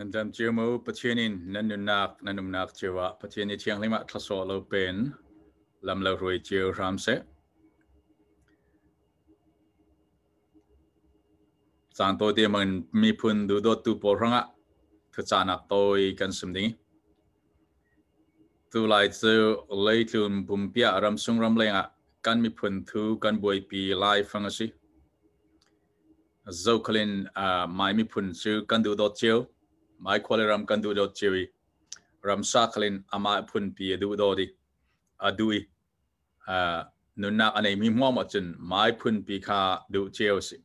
นั่นจำเจียวมือปัจเจียนนั่นนุนักนั่นนุนักเจวะปัจเจียนเชียงลิมะทศวรรษเป็นลำเลรวยเจียวรามเสจานตัวเดียมันมีพุนดูดตุปรังะทืจานักตัวกันสมดิ้งตัวลายเจอเลยตุนบุมเปียรำซุงรำเลงะกันมีพุนทูกันบวยปีลายฟังสิ Zokalin uh, ม a i mi pun chu kan du do chiu ไม่ควรรำกันดูดจิวีรำสักลินอามาพุนปีดูดอดีอดุยนุนนาอันนี้มีมั่วมาจนไม่พุนปีคาดูเชียวสิ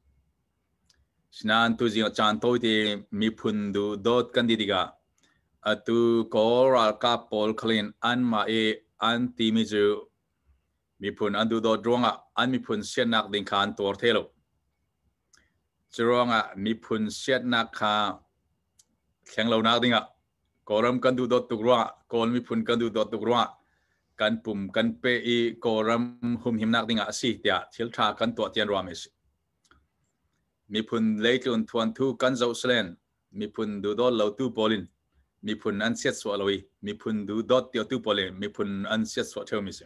ฉะนั้นตัวจริงจันทัวที่มีพุนดูดอดกันดีดีกาตัวก็รักกับพอลคลินอันมาเออันตีมิจูมีพุนอันดูดอดรวงอ่ะอันมีพุนเสียนักดิงคานตัวเทลจรวงอ่ะมีพุนเสียนักคาแข็งเรานักดิ่งอ่ะกอรมกันดูดตุกรัวกอนมีพุนกันดูดตุกรัวกันปุ่มกันเปอีกอรมหุมหิมนักดิ่งอ่ะสิเดียทิลทากันตัวเตียนรวมสิมีพุนเลี้ยงทวนทูกันเจ้าสเลนมีพุนดูดเราตู้บอลินมีพุนอันเสียสวาลอยมีพุนดูดเตียวตู้บอลินมีพุนอันเสียสวาเทวมิสิ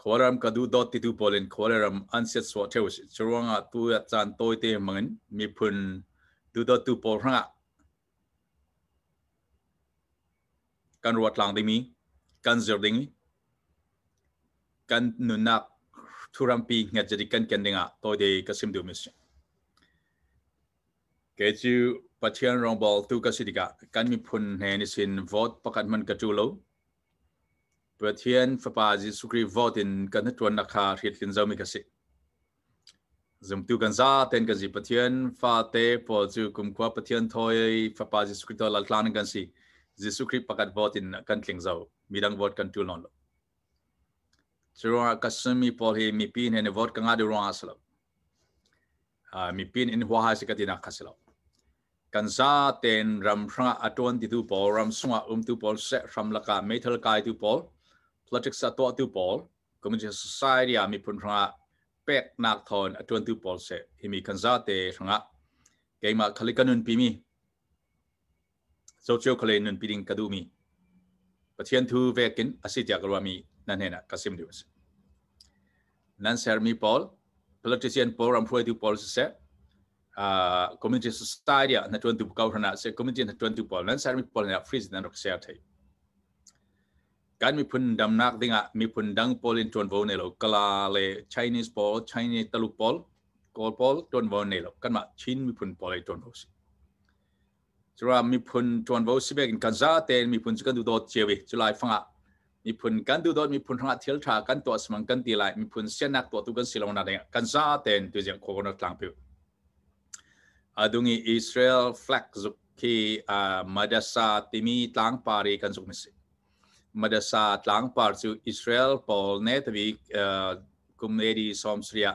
ขวารำกระดูดติดูบอลินขวารำอันเสียสวะเทวสิจรวงอ่ะตัวจานโตยเตมังมีพุนูดัตูปอร์ะกันรวดหลังดิมีกันเจอดิมีกันนุนักทุรัมปีเงจดิกันกันดิงะตัวเดียกสิมดูมิสเกจูปัจจัยรองบอลตูกสิดิกะกันมีพุนเฮนิสินวอดประกันมันกระจุโลปัจจัยฟ้าจิสุกรีวอดินกันทวนนักฮาริตินเจ้ามิกสิ zum tu ganza ten ka ji pathian fa te po chu kum kwa pathian thoi fa pa ji sukrito lal klan kan si ji sukri pakat vot in kan tling zau mirang vot kan tu non lo chura kasmi po hi mi pin he ne vot kanga de ro aslo a à, mi pin in hwa ha sikatina khaslo kanza ten ram ra aton ti tu pol ram sunga um tu pol se ram laka metal kai tu pol politics atwa tu pol community society ami pun ra เป็กนักทอนอจวนตุปอลเซฮิมีคันซาเตชงะเกมาคลิกนุนปีมีโซเชียลคลีนุนปีดิงกระดูมีประเทศทูเวกินอาศิจากรวามีนั่นเห็นนะกสิมดิวส์นั่นเซอร์มีพอล p o l i t i น i a n พอลรัมพวยตุปอลเซ c ม m m u n i t y society นะจวนตุปเกาหนะเซ community นะจวนตุปอลนั่นเซอร์มีพอลเนี่ยฟรีสนั่นรักเสียไทยการมีพุนดำนักดิ่งอ่ะมีพุนดังโอลินจนวนเนลกลาเล Chinese Paul Chinese ตลุก p a u กอล p อล l จนวนเนลกันมาชินมีพุนอลินจนวนสิจรามีพุนจนวนสิเบกันกันซาเตนมีพุนกันดูดเจวิจุลายฟังอ่ะมีพุนกันดูดมีพุนหัดเทียลชากันตัวสมังกันตีลายมีพุนเสียนักตัวตุกันสิลงนาเดงกันซาเตนตัวเจ้าโคกนักทางพิวอาดุงอิสราเอลแฟลกซุกคีอ่ามาดัสซาติมีตังปารีกันสุกมิสิมาดสาตลังปาร์ซูอิสราเอลพอลเนทวิกคุมเนดีสอมสเรีย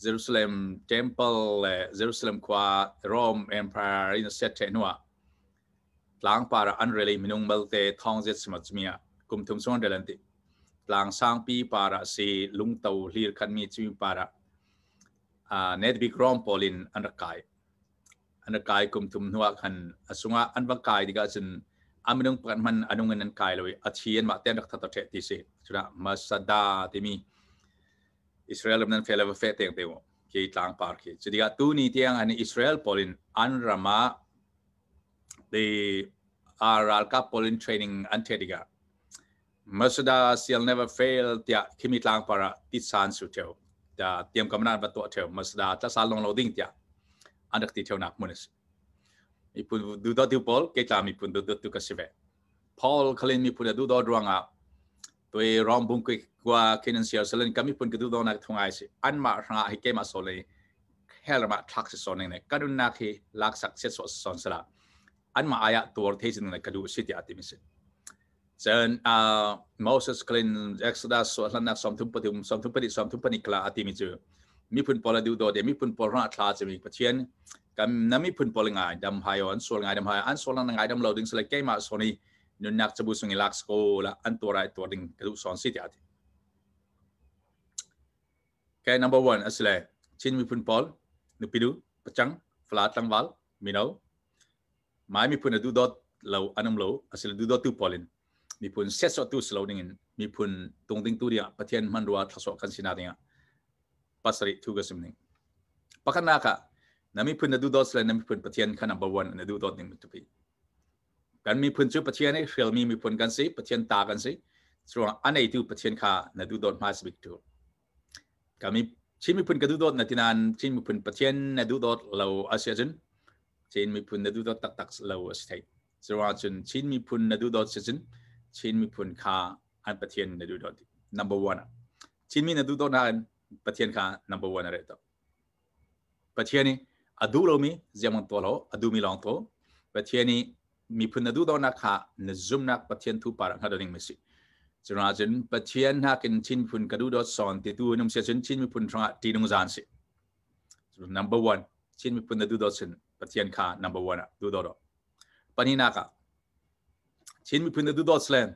เยรูซาเล็มเทมเพลเยรูซาเล็มควาโรมแอมพายร์อินเซตเทนัวหลังปาระอันเรลีมินุงเบลเตทองเจ็ดสมัติมีกุมทุมส่วนเดลันติลังสร้างปีปาระสีลุงเตาหลีรคันมีจิมปาระเนทวิกโรมพอลินอันรกายอันรกายกุมทุมนัวคันอสุงะอันวักกายดีกาจน aminung pakan man anung ngan kai loi achien ma ten rakta te ti se chura masada ti mi israel nan fela fe te te wo ke tang par ke chidiga tu ni tiang an israel polin an rama de aral ka polin training an te diga masada shall never fail tia kimi tang para ti san su teo da tiam kamran ba to teo masada ta salong loading tia an rak ti teo nak munis อีปุนดูดอดิพอลเกจามีพุ่นดูดตุกสิเบพอลเขาเล่นมีพุ่นดูดอดรวงอ่ะตัวรองบุงกิกว่าเคนันเซียลสเล่นก็มีพุ่นก็ดูดอนักทงไอซ์อันมาหงาใหเกมาโซเลยเฮลมาทักซิสอนเองเนี่ยการนักที่ลักสักเสสอนสละอันมาอายะตัวเทีน์นึงเนีกระดูสิทธิอาติมิสเจนอ่าโมเสสคลินเอ็กซ์ดาสวรลค์นักสมทุปติมสมทุปติสมทุปนิกลาอาติมิจูมีพุนปอลดูดอเดมีพุนปอลรัตลาจะมีปะเทียน kam nami pun pol ngai dam hayon sol ngai dam hay an sol ngai dam loading sele ke ma soni nun nak chabu sungi lak sko la an to right to ding kadu son si ti okay number 1 asle chin mi pun pol nu pidu pachang flat lang wal mino mai mi pun du dot lo anam lo asle du dot tu polin mi pun set so tu slow ding in mi pun tung ding tu dia pathian man ruwa thaso kan sina dinga pasari thu ga simning pakana ka นั่นมีพื้นดูดอสเลยนั่นมีพื้นปะเทียนขั้นอันดับหนนั่นดูดอสหนึ่งมันตุบีการมีพื้นชื่อปะเทียนนี่เฟลมีมีพื้นกันสิปะเทียนตากันสิส่วนอันไหนที่ปะเทียนขานั่นดูดอสมาสบิกตูการมีชินมีพื้นกระดูดอสนั่นที่นั่นชินมีพื้นปะเทียนนั่นดูดอสเราอาเซียนชินมีพื้นนั่นดูดอสตักตักเราอาสเตทส่วนจุดชินมีพื้นนั่นดูดอสเซียนชินมีพื้นขาอันปะเทียนนั่นดูดอสนัมเบ์วันชินมีนั่นดูดอสนั่นปะเทียนขานัมเบอร์วันอะไรต่อปะเทียนนี่อดูเรามีเจ้ามันตัวเราอดูมีลองตัวประเทศนี้มีพื้นดูดวนักฮะนิจุมนักประเทศทุปารังฮะดิ่งมิสิจุนอาจินประเทศนักินชินพ้นกระดูดอสอนติดตัวนุ่มเสียชินชินมีพุนทรงตีนุ่งจานสิจุน number one ชินมีพุนดูดอสินประเทศค่นัะ number one ดูดอรอปนีนักะชินมีพุนดูดอสเลน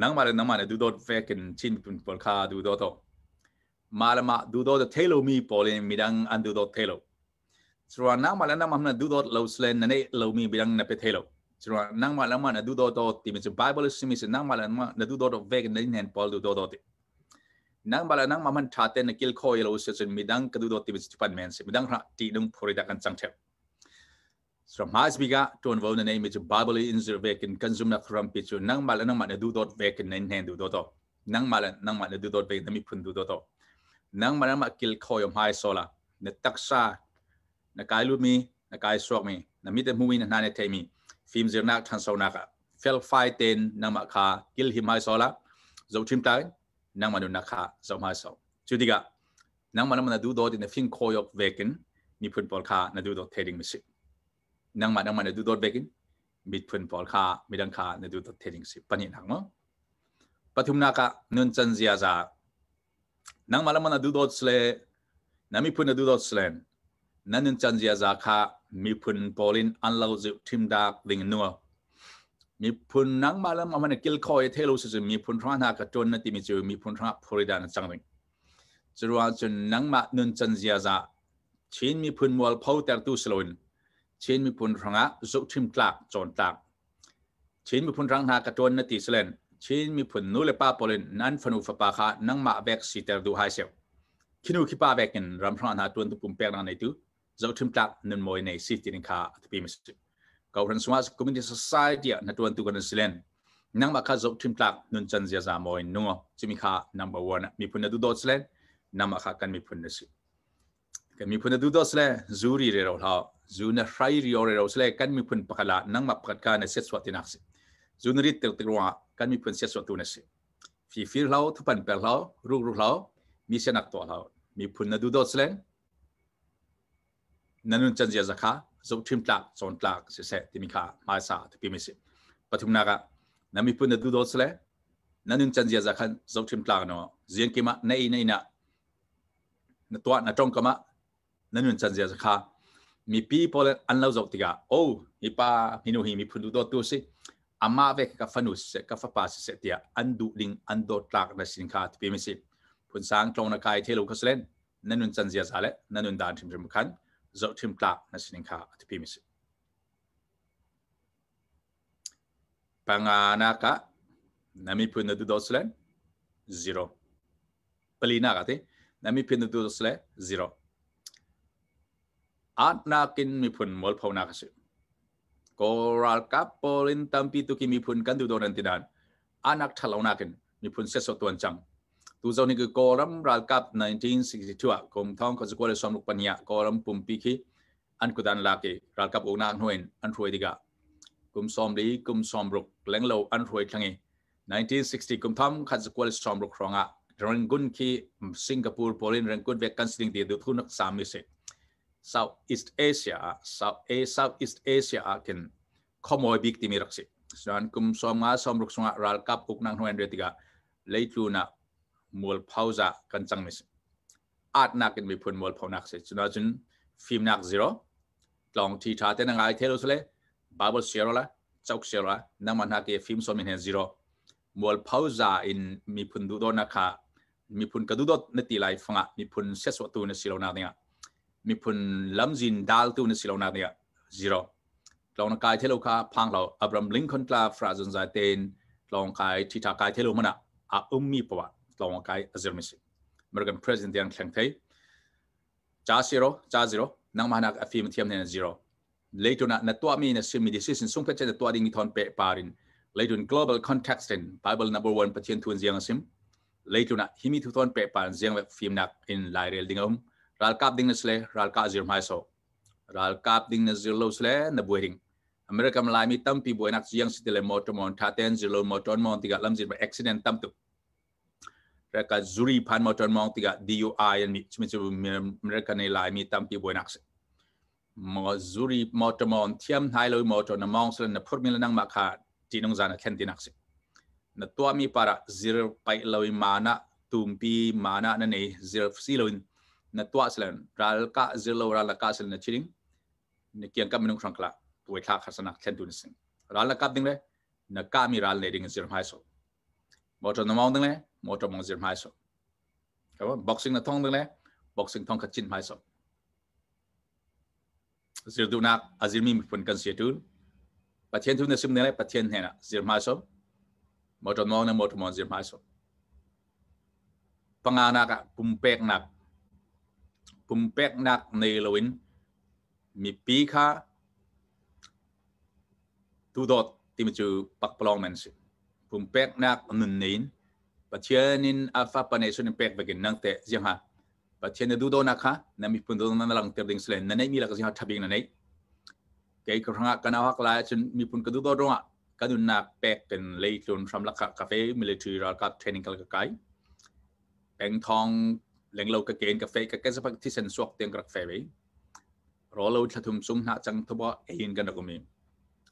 นังมาเลยนังมาเลยดูดอเฟกินชินพ้นบอลคาะดูดอโตมาละมาดูดอเทโลมีปอลินมีดังอันดูดอเทโล Sura nang ma lana mamna du dot lo slen nane lo mi bilang na petelo. Sura nang ma lama na du dot dot timis Bible simis nang ma lama na dot veg na nen Paul du dot dot. Nang bala nang maman thate na kil ko yelo sesin midang kadu dot timis chupan men se midang ra ti dung phorida kan sang Sura mas biga ton na name Bible in veg in consume na kram pichu nang mala nang na dot veg nen nen du dot. Nang mala nang ma na dot veg na mi phun du dot. Nang mala ma kil ko yom hai sola. Na นักกายลุ่มีนักกายสวกมีนักมีแต่มุ่งนั่นเทมีฟิล์มเจอนักทันสาวนักเฟลไฟเต็นนักมาคากิลฮิมไฮโซล่าจะทิมตายนักมาดูนักคาจะมาสอบจุดีกานักมาแล้วมาดูดอดในฟิล์มโคยกเวกินมีพื้นบอลคาดูดอดเทดิงมิสิกนักมานังมาดูดอดเวกินมีพื้นบอลคามีดังคาดูดอดเทดิงสิปัญญาหังมั้งปฐุมนาคานุนจันเซียซานักมาแล้วมาดูดอดสเลนนักมีพื้นดูดอดสเลนนันนจันจียจาคามีพุนโปลินอันเลาจิทิมดากดิงนัวมีพุนนังมาแล้วมันกิลคอยเทลูสิมีพุนทรานากระจนนติมิจูมีพุนทราพริดานจังดิงจรวาจนนังมานุนจันจียจาชินมีพุนมวลพาวเตอร์ตูสโลนชินมีพุนทรางะจุทิมกลากจนตากชินมีพุนทรางนากระจนนติสเลนชินมีพุนนูเลปาโปลินนั้นฟนูฟปาคานังมาเบกสิเตอร์ดูไฮเซลคินคิปาเบกินรำพรานหาตัวตุปุ่มเปรนในตัวจะถุ่มตักนั่นมวยในสิทธิ์นิ่าที่พิมพ์สืบก็รันสวัสดิ์กุมินทสังสัยเดียนัดวันตุกันสิเลนนั่งมาค่ะจะทุ่มตักนั่นจันทเซียมวยนูันจิมิคา number one มีพนัดดูดสิเลนนั่งมาค่ะกันมีพนัดสืบกันมีพูนัดดูดสิเลนจูรีเรโราจูนัทไรริโอเรโรสิเลนกันมีพูนปะกาลนั่งมาประกาศการในเซตสวัตินักสิจูนริตเติรติรัวกันมีพูนเซตสวัตุนักสิฟีฟีเราทุ่มเป็นเรารูรูเรามีเสียงนักตัวเรามีพนัดดูดสเลนนันุนจันเจียสักขาสุทิมตักสอนตักเสเสติมิขามาสาที่พิมิสิปฐุมนากะนามิพุนดูดอสเลนันุนจันเจียสักขันสุทิมตักเนาะเจียนกิมะในในนะนตัวนัตรงกมะนันุนจันเจียสักขามีปีพอเลอันเล่าจบติกาโอ้มีป้ามีนุฮีมีพุนดูดอตัวสิอามาเวกกับฟนุสกับฟปาสเสตียอันดูดิงอันดดตักในสินค้าที่พิมิสิพุนสังตรงนักายเทลูกัสเลนนันุนจันเจียสัเลนันุนดานทิมริมขัน zo tim plak na sinin kha ati pi misi pangana ka nami pun na du dosle zero palina ka te nami pin na du dosle zero at na kin mi pun mol phau na ka si koral kap polin tampi tu ki mi pun kan du do nan tinan anak thalauna kin mi pun se so tuan chang ตัวเจ้านี่คือกอรัมรัลกับ1962คุมท้องค็จะกวาดสมรุกปัญญากอรัมปุ่มปีกีอันกุดันลากีรัลกับองนาหน่วยอันรวยดีกาคุมสอมรีคุมสอมรุกแหลงเลวอันรวยทั้งยี1960คุมท้องค็จะกวาดสมรุกครองอ่ะเริงกุนคีสิงคโปร์โปลินเริงกุนเวกันสิงดีดูทุนักสามมิสิ South East Asia South A South East Asia อากินขโมยบิ๊กตีมีรักสิส่วนคุมสอมงาสอมรุกสงะรัลกับอนาหนวยเรติกาเลยทูนักมูลพาวจะกันจังมิสอาจนักกนมีพูนมูลพาวนักเสจุนจุนฟิล์มนักซีโร่ลองทีท่าเต้นง่ายเทลุสเลยบาบิลเชียร์ละเจ้าเชียร์ละนั่นมันหากฟิล์มสมินเฮซีโร่มูลพาวจะอินมีพูนดูดอนักคะมีพูนกระดูดนตีไลฟ์งะมีพูนเซสวตุนสิโรนาเนียมีพูนลำจินดาลตุนสิโรนาเนียซีโร่ลองกายเทลุค่ะพังเราอับรัมลิงคอนกลาฟราซันไซเตนลองกายทีช่ากายเทลุมันอ่ะอุ้มมีประวัติ tlawangai azirmisi american president yan khangthei cha zero cha zero nang mahana afim thiam ne zero Later, na to mi na sim decision sung pe che to ding thon pe parin leitun global context in bible number 1 patien thun jiang sim leituna himi thu thon pe pan jiang ve phim nak in lai rel dingom ral kap ding nasle ral ka zir mai so ral kap ding na zir lo sle na buering america mlai mi tam pi buenak jiang sitile motomon thaten zir lo moton mon tiga lam zir accident tam tu mereka zuri pan motor mong tiga DUI ni semacam mereka nilai ni tampi buat nak mo zuri motor mong tiam hai loi motor na mong sel na pur mil nang maka tinong zana ken tinak si na tua mi para zir pai loi mana tumpi mana na ni zir siloin na tua selen ral ka zir lo ral ka sel na chiring ni kiang ka minung krang kla tuai tha khasana ken tun sing ral ka ding le na ka mi ral le ding zir hai so motor na mong ding le motor mong zir mai so kawa boxing na thong dang le boxing thong kachin mai so zir du nak azir mi pun kan sia tu patien tu na sim ne le patien he na zir mai so motor mong na motor mong zir mai so panganak pumpek nak pumpek nak nei loin mi pi kha tu dot ti mi chu pak plong men si pumpek nak nun nin ปัจเจนินอาฟาปนเอชนิเป็กเบกินนังเตจิงฮะปัจเจนดูดดนักฮะนั่นมีปุ่นดูนั่นลังเตอร์ดิงสเลนนั่นเองมีลักษณะงที่ทับิงนั่นเองเกย์กระหังกันเอาหักลายจนมีปุ่นกระดูดนอ่ะกระดูนักเป็กเป็นเลยจนสำลักคาเฟ่มิลิทรีรักการเทรนนิ่งกันกับไกเแ็งทองแหล่งเล้ากระเกณฑ์กาเฟ่กระแกสพักที่เซนสวกเตียงกระแฟไว้รอเราจะทุ่มซุ่มหน้าจังทบว่าเอ็นกันนะกูมี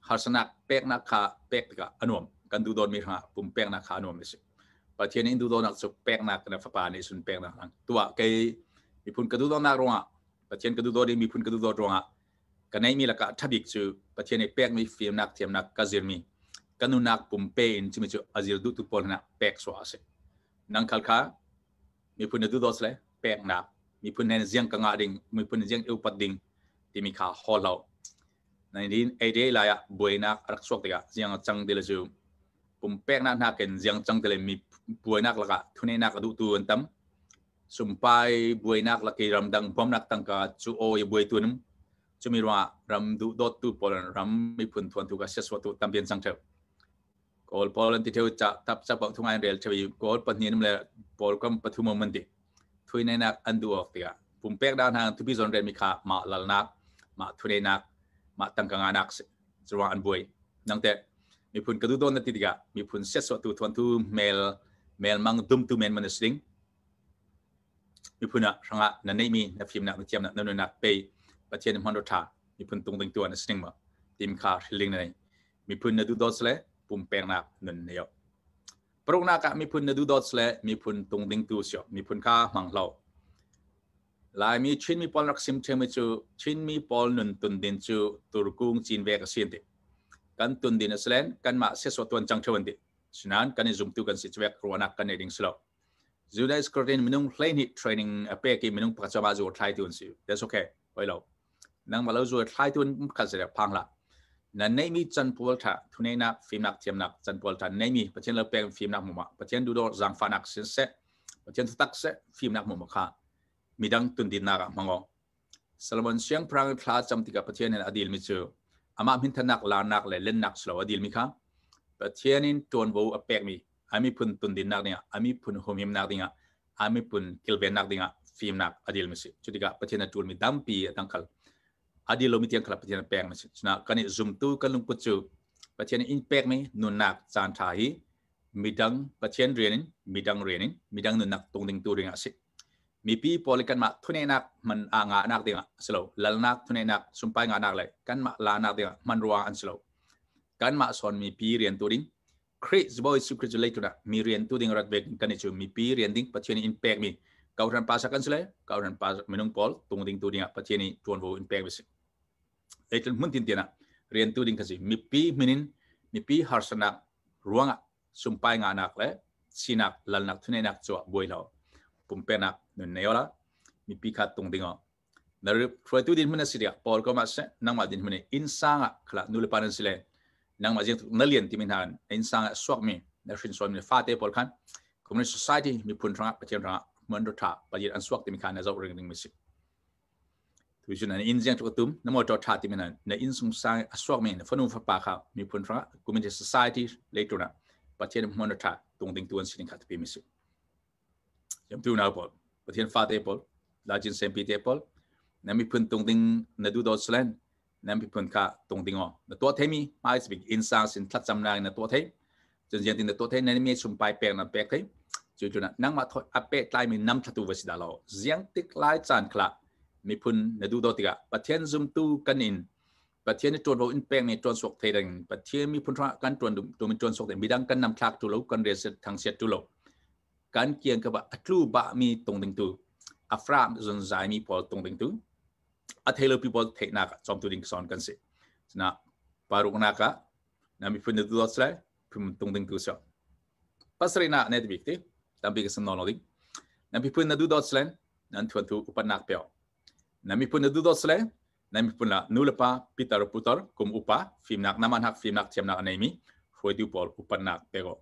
หาสนักเป็กนักฮะเป็กกันอนุมกันดูโดนมีฮะปุมเป็กนักฮะอนุมเลยสิประเทศนี้ดูโดนักสุดแปลกนักนะฝาปานในสุดแปลกนักตัวเกยมีพุ่นกระดูดตรงนักรงอ่ะประเทศกระดูดตรงนีมีพุ่นกระดูดตรงอ่ะกันในมีหลักการทับิกชื่อประเทนในแปลกมีฟิล์มนักเทียมนักกระจิรมีกันุนักปุ่มเป็นชื่อมีชื่ออาจิรดูตุพลนักแปลกสวาสินังคัลคา มีพุ่นกระดูดสเลยแปลกนักมีพุ่นเห็นเสียงกังอาดิงมีพุ่นเสียงเอวปัดดิงที่มีขาฮอลล์เอาในนี้ไอเดียลายะบุยนักรักสวกติกะเสียงจังเดลจูปุ่มแปลกนักนักเห็นเสียงจังเดลมีบุยนักละกะทุนนักดูตัวนั้นสุ่มไปบุยนักละกีรำดังบอมนักตั้งกาจูโอยบุยตัวนั้นจะมีว่ารำดูดตัวพอลันรำมีพ้นทวนทุกเสสวตุต้มเปียนสังเทวกอลพอลันที่เทวจะทับจะบอกทุกงานเรียลชวีกอลปัญนีนั่นเลยบอลก็ปฐุมมันติทุยในนักอันดูออกเตียปุ่มเป็กด้านทางทุพิจนเรียนมีค่ามาลลนักมาทุเรนักมาตั้งกังานักจ่วงอันบวยนั่งแต่มีพุนกระดูดนติติกะมีพุนเสสวตุทวนทุเมลเมลมังดุมตุมเมนมันสิงมีพูนะช่างะนั่นไม่มีนักฟิมนักนัเทียมนักนั่นนักไปประเทศมันรถามีพูนตุงตึงตัวนั่นสิงมาทีมขาลิงนั่นมีพูนนัดูดอสเล่ปุ่มเปงนักนันเนียวปรุงนักมีพูนนัดูดอสเล่มีพูนตุงตึงตัวเสียมีพูนข้ามังเหล่าลายมีชิ้นมีปอลรักซิมเชมิจูชิ้นมีปอลนุนตุนดินจูตุรกุงจีนเวกเซียนติกันตุนดินสเลนกันมาเสสวตัวนจังเชวันติ sinan kan i zoom tu kan si chuek ruanak kan eding slow zuda is curtain minung plain hit training a pe ki minung pakachama zo try tun si that's okay oi lo nang malo zo try tun ka se phang la na nei mi chan pol tha thune na phim nak thiam nak chan pol tha nei mi pachen lo peng phim nak moma pachen du do zang fanak sin se pachen tak se phim nak moma kha midang tun din na ra mango salmon siang prang thla cham tika pachen en adil mi chu ama min thanak la nak le len nak slow adil mi kha tianin tuan wo apek mi ami pun tun din nak ya. ami pun homim nak dinga ya. ami pun kilben nak dinga ya. film nak adil mesi judika patiana tuan mi dampi atangkal adil lomi tiang kala patiana pek mesi sna kani zoom tu kalung pucu patiana in mi nun nak chan thai midang patian rianin midang rianin midang nun nak tung ding tu ringa si mipi polikan ma thune nak man anga nak dinga slow lal nak thune nak sumpai nga nak lai kan ma la nak dinga man ruang an slow kan mak son mi pi rian tu ding Chris boy su Chris late na mi rian tu ding rat vek kan chu mi pi rian ding pacheni impact mi kau ran pasa kan sele kau ran pas minung pol tung ding tu ding pacheni tuan vo impact mi eitel mun tin tiana rian tu ding kasi mi pi minin mi pi harsana ruanga sumpai nga nak le sinak lalnak thune nak chwa boi lo pumpe nak nun neola mi pi khat tung dingo na ru thoi tu din mun asiria pol ko ma se nang ma din mun in sanga khala nule panan sile นังมาจากนักเรียนที่มินฮันอินสังสวกมีในัิเรียนสวกมีฟาเตปอลคันคอมมิวนิสต์สังคมมีพูนทรัพย์ปฏิรังค์มันดูั่าปฏิรังค์สวกที่มินานในจักรวงรดงมิสิกทุกชนันอินเซียงทุกตุ้มนโมจอดท่าที่มินานในอินสังสังสวกมีในฟนุฟปากะมีพูนทาัคอมมิวนิสต์สังคมเลตัวนะปฏิรังค์มันดูท่าตรงดิ่งตัวนี้สิ่งขัดพิมิสิกยัตัวนับบอลปฏิรังค์ฟาเตปอลลาจินเซมพีเตปอลนั้นมีพูนตรงดิ่งในดูดอสเลน nampipun ka tong tingo na tua temi mais big insa sin tlat sam na na tua te jen jen tin na tua te na mi sum pai per na pek te ju ju na nang ma thoi ape tlai mi nam thatu wa sida lo ziang tik lai chan kla mi pun na du do tiga pathian zum tu kanin pathian tron wo in pek mi tron sok te dang pathian mi pun thra kan tron dum tu mi tron sok te mi dang kan nam thak tu lo kan re set thang set tu lo kan kiang ka ba atlu ba mi tong ding tu afra zon zai mi pol tong ding tu athelo people take naka som tu ding son kan si na paruk naka na mi pun tu dot slai pun tung ding tu so pasre na net big ti tam big san no ding na mi pun na du dot slai nan tu tu upanak peo na mi pun na du dot slai na mi pun la nu lepa pitar putar kum upa film nak naman hak film nak tiam nak anemi foi tu pol upanak pego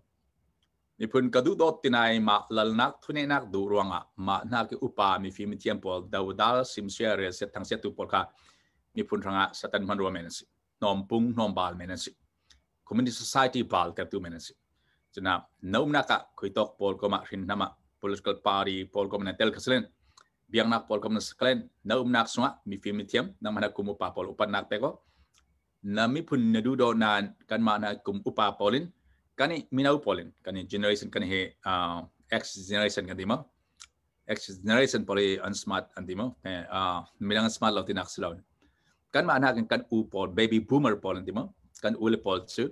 มีพูนกระดูดอตินายมาลลนักทุนนักดูรวงอ่ะมานากอุปามีฟิมเทียมพอลดาวดาลซิมเชียเรเซทั้งเซตุปอลค่ะมีพู่นทางอ่ะสตันมันรัวเมนสินอมปุงนอมบาลเมนสิคอมมิวนิสต์สังคมบาลกับตัวเมนสิจนะนู่มนักคุยตอกพอลก็มาหินนามา political party พอลก็มาเตลกัสเลนเบียงนักพอลก็มาสกเลนนู่มนักสวะมีฟิมเทียมนั่นมหนคุมอุปาพอลอุปนักเปก็นั่นมีพูนนดูดอนานกันมานากคุมอุปาพอลิน kani minau polin kani generation kani he uh, x generation kan dimo x generation poli an smart an dimo eh uh, milang smart lo tinak silaw kan ma anak kan u pol baby boomer polin dimo kan u le pol chu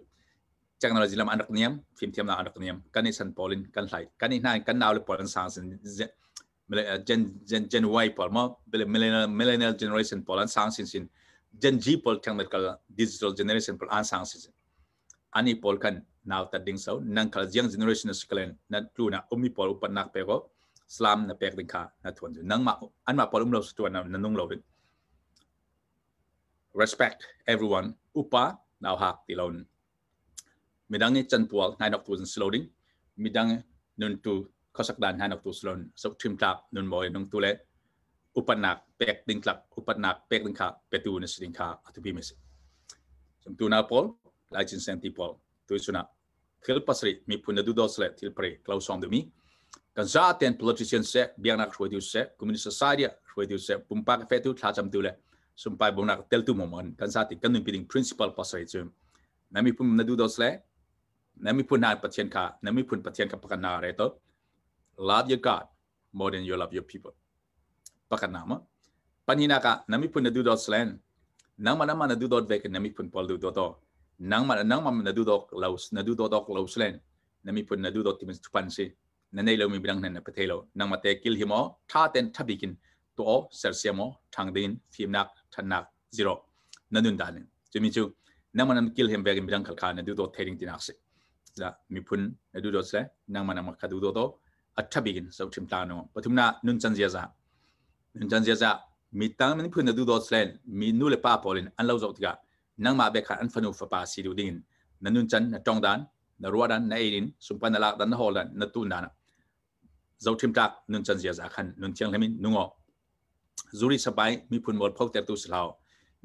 technology lam anak niam film tiam na anak niam kani san polin kan lai kani nai kan naw le polin sang sin gen gen gen y pol mo millennial millennial generation pol an sang sin sin gen g pol technical digital generation pol an sang sin ani pol kan นาวตัดดิ้งเสานังขลังเจนเนอเรชันสกเลนนัดรู้นะอมีพอลอุปนักเปรกสลามนัเปรกดิ้งคานัทวนอู่นังมาอันมาพอลอุ้มเราสตัวนั้นนุ่งเราเป็น respect everyone อุปะนาวหักติลอนมิดังเงจันปวกนายนักตันสโลดิ้งมิดังนุนตูข้อสักดานใา้นักตันสโลนสกทิมกลับนุนบอยนุนตูเลอุปนักเปรกดิ้งกลับอุปนักเปรกดิ้งคาเปตูนสดิ้งคาอัตุบีมิสจำตัวนาปอลไลจินเซนตีปอลตัวสุนัขทิลปัสริมีพูนดูดอสเลทิลเปรคลาวซอมดูมีกันซาเตนพลอติเชนเซบียงนักช่วยดูเซกุมินิสซาเดียช่วยดูเซปุ่มปากเฟตุทาจัมดูเลสุ่มไปบุนักเตลตุมมันกันซาติกันนึงปีดิ้งพรินซิปัลปัสริจึงนั่นมีผู้นดูดอสเลนั่นมีผู้นายปัจเจนค่ะนั่นมีผู้นปัจเจนกาบปะกันนาเรตโต้ love your God more than you love your people ปะกันนามะปัญญาค่ะนั่นมีผู้นดูดอสเลนนั่งมาหน้ามานั่ดูดอสเวกนั่นมีผู้นพอลดูดอสโนังมานังมาน่ดูดอกลาวส์น่ดูดอกลาวส์เลนนมีพูดน่ดูดอกที่มันทุพันสินั่นเองเรามีบังนั่นประเทศเรานังมาเตกิลหิมอท่าเต้นทับบิกินตัวเซ์เซียมอทางดินฟิมนักทันนักซีโร่นั่นดุนด้านนึงจะมีชูนังมานังกิลหิมเบกินบังขลขาน่ดูดอกเทริงตินักสิจะมีพูดน่ดูดอกเลนนังมานังมาคดูดอกอัตบิกินสูบชิมตานอปทุมนานุนจันเซียซานุนจันเซียซามีตังมันพูดนดูดอกเลมีนูเลปาพอลินอันเลวจอดกนังมาเบคัอันฟนูฟปาสิดูดิน นันนุนจันนจงดานนรัวดานนเอรินสุปันลาดันฮอลันนตุนดานะเจ้ทิมจักนุนจันเสียสาคันนุนเชียงเลมินนุงออจูริสบายมีผุนบอลพกเตตุสลาว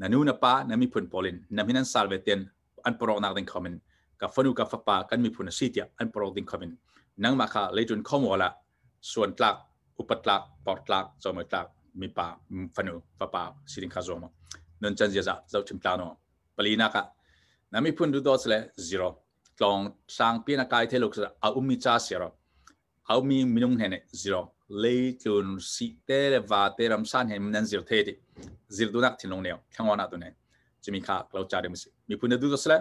นันนูนปานมีผุนปอลินนันพินันซาลเวเตียนอันปรอนักดินคอมินกับฟนูกับฟปากันมีผุนซีเตียอันปรอดินคอมิน นังมาคาเลจุนข้อมูลละส่วนตลักอุปตลักปอดตลักจอมตลักมีปาฟฟนูฟปาสิริข้าวมนุนจันเสียสาเจ้าทิมจักเนาะลีนักนมีพุ่นดูดสเลยศตรงสังพีนักาอเทลุกสเอาอมีจ้าศรเอามีมินุงเห็นศรเลยจนสิเตวาเตรมสันเห็นมันศรเทติศรดูนักที่ลงเนียวข้างวานัาตุเนจิมข้าเราจาริมสิมีพุ่นดูดสเลย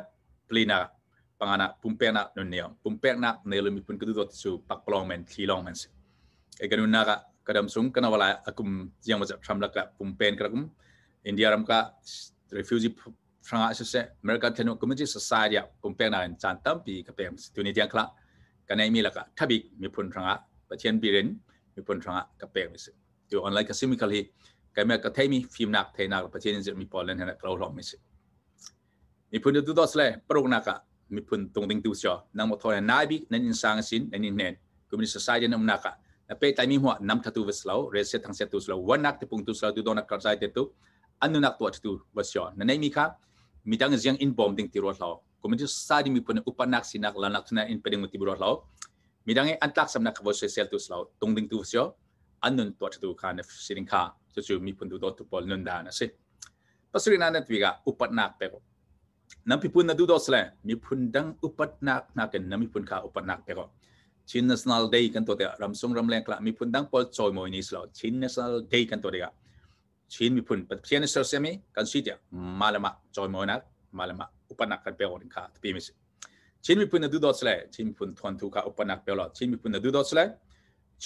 ปลีนักปังอนาปุ่มเปนักนุนเนียวปุ่มเปนักเนลมีพุ่นกดูดสูปักปลองมันทีลองมันสิเอกนุนนักกระดมสุงกันเอาไว้อากุมยังมาจากทรัมลักละปุ่มเปนกระกุมอินเดียรำกะ refugee ฟรังก์สุเซ่เมริกันเทนุกุมจิสซาดิอาคุมเปียงนันจันตัมปีกับเพียงสตูนิเดียงคลากันในมีลักะทบิกมีผลนฟรังก์ประเทียนบีเรนมีผลนฟรังก์กับเพียงมิสตูออนไลน์กับซิมิคัลฮีกันเมื่อกะเทมีฟิมนักเทนักประเทียนจะมีพอลเลนเฮนักเราหลอมมิสมีผลจะดูดอสเลยปรุงนักมีผลตรงติงตูชอนังมอทอนนายบิกนันอินสังสินนันอินเนนกุมจิสซาดิอาหนุมนักเป็ดไตมีหัวน้ำทัตุวิสลาวเรศทั้งเซตุสลาววันนักที่พุ่งตุสลาวดูดอนักกระจายเตตุอันนุนักตัวทัตุวสชอนั่นเองมีครัมีทั้งยังอินบอมดิ้งตีรัฐเราุณมีที่สัาดมีพนักอุปนักสินักลานักทุนนั้นอินเป็นงูติ่รัวเรามีทั้งอันตรักสำนักข่าวเซลล์ตุสเราตรงดิ้งตัวเสียวอันนั้นตัวจะดูการสิริงค่าจะจูมีพนันดูตัวพอลนันดานะสิปัจจุบันนั่นตัวีกาอุปนักเปรกนั่นพิพุนนั้นดูดอสเลยมีพนัดังอุปนักนักเองนั่นมีพนันค่าอุปนักเปรกชินเนสนาลเดย์กันตัวเดียรำทรงรำแรงกล้ามีพนัดังพอลจอยมอยนิสเราชินเนสนาลเดย์กันตัวเดียร์ชินมีพุนปัจเจเนสเซอเสียมีกันสีเดียมาเลมาจอยมอยนักมาเลมาอุปนักกันเปรยวรินคาตพีมิสชินมีพุนดูดอสเลยชินมีพุนทวนทุกข์อุปนักเปรยวหอดชินมีพุนดูดอสเลย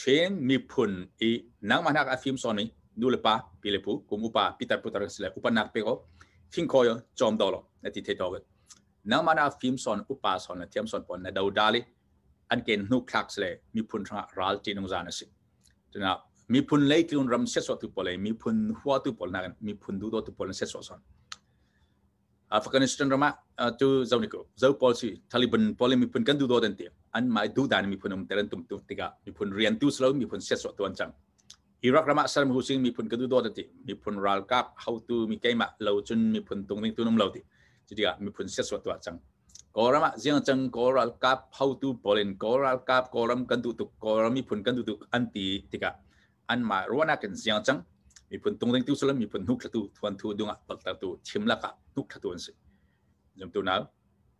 ชินมีพุนอีนั่งมานักอาฟิมซอนมีดูเลปาปี่เลปูกุมุปาปิตาปุตระสเลอุปนักเปรยวฟิงคอยจอมดอลนติเทตอกนั่งมานักอฟิมซอนอุปาซอนเทียมซอนปอนในดาวดาลีอันเกณฑ์นุคลักสเลมีพุนทราลจีนงซานสิจนะมีพุนเลยตุนรำเสสวตุปเลยมีพุนหัวตุปลนักมีพุนดูดตุปลนเสสวสอนอัฟกานิสถานรมาตูเจ้านี่ก็เจ้าพอลซีทัลิบันพอลมีพุนกันดูดตันเตียอันมาดูดานมีพุนอุ้มเตรนตุมตุติกามีพุนเรียนตุสลามีพุนเสสวตุันจังอิรักรมาสลามฮุสิงมีพุนกันดูดตันเตียมีพุนรัลกับเฮาตูมีเกมะเลาจุนมีพุนตุงนิ้ตุนุมเลาติจุดเกามีพุนเสสวตุันจังกอรมะเจียงจังกอรัลกับเฮาตูพอลินกอรัลกับกอรัมกันดูตุกอรัมมีพุนกันดูตุอันตีติกาอันมารวนักกันเสียงจังมีผลตรงตั้งตี่สลมีผลนุกตะตูทวนทูดงะปักตะตูชิมละกะนุกตะตูนสิจำตัวนั้น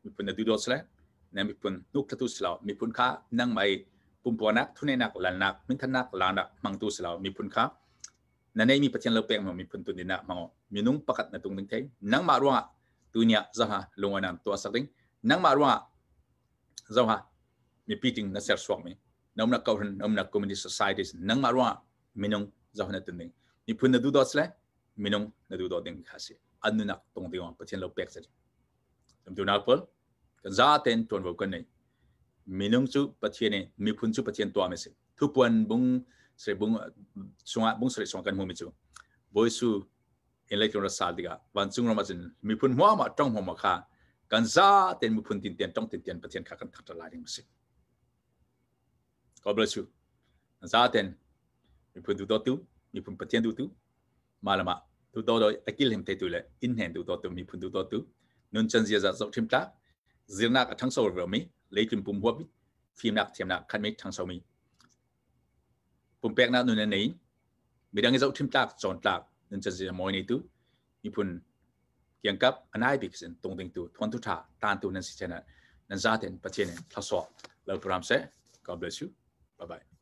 มีผลดูดอสละนั่นมีผลนุกตะตูสลามีผลค่านั่งไม่ปุ่มปวนักทุนนักหลานักมิถันนักหลานักมังตูสลามีผลค่านั่นเองมีประจัยเราเป็นมันมีผลตุนินะมังมีนุ่งปักในตรงตั้งเทนั่งมารววตัวเนี้ยจะหาลงวันนั้นตัวสักทีงนั่งมารัวจะหามีปีติงนั่นเสียสวกมีน่งนักเกาหลีน้ำนักคอมมิวนิสต์สังคมนั่งมารัวมินงจะหันึตึงหนึงนี่พูดในดูดอสเลยมินงในดูดอดหนึงข้าศึกอันนักตรงที่ว่าพูดเช่นเราเป็กสิทำัวนักพปล่าจะเต้นตัวเวกันเลยมินงจูพูดเช่นนี้มีพูดจูพูดเช่นตัวไม่สิทุกวันบุ้งเสร็จบุ้งส่งบุ้งเสร็จส่งกันหัวมิจูบอยสูอินเล็กทรอนิกส์สัตว์ดีกาวันซุงเราไม่จรินมีพูดหัวมาจ้องหัวมาค่ากันจ้าเต้นมีพูดตินเตียนจ้องตินเตียนพูดเช่ากันขั้นตลาดยังไม่สิขอบลคุณสูจ้าเต้น Mipun tu dotu, mipun petian tu tu, malama tu dodo akil hem te tu le, in hen tu dotu mipun tu dotu, nun chan zia za zok chim ta, zirnak atang sau vro mi, lấy chim pum huap phim nak tiêm nak khăn mi thang sau mi. Pum pek nak nun này, mi đang zok chim ta chọn ta, nun chan zia moi ni tu, mipun kiang kap anai bik sen tong ding tu thon tu tha tan tu nan si chena nan za ten patien thaso lo program se god bless you bye bye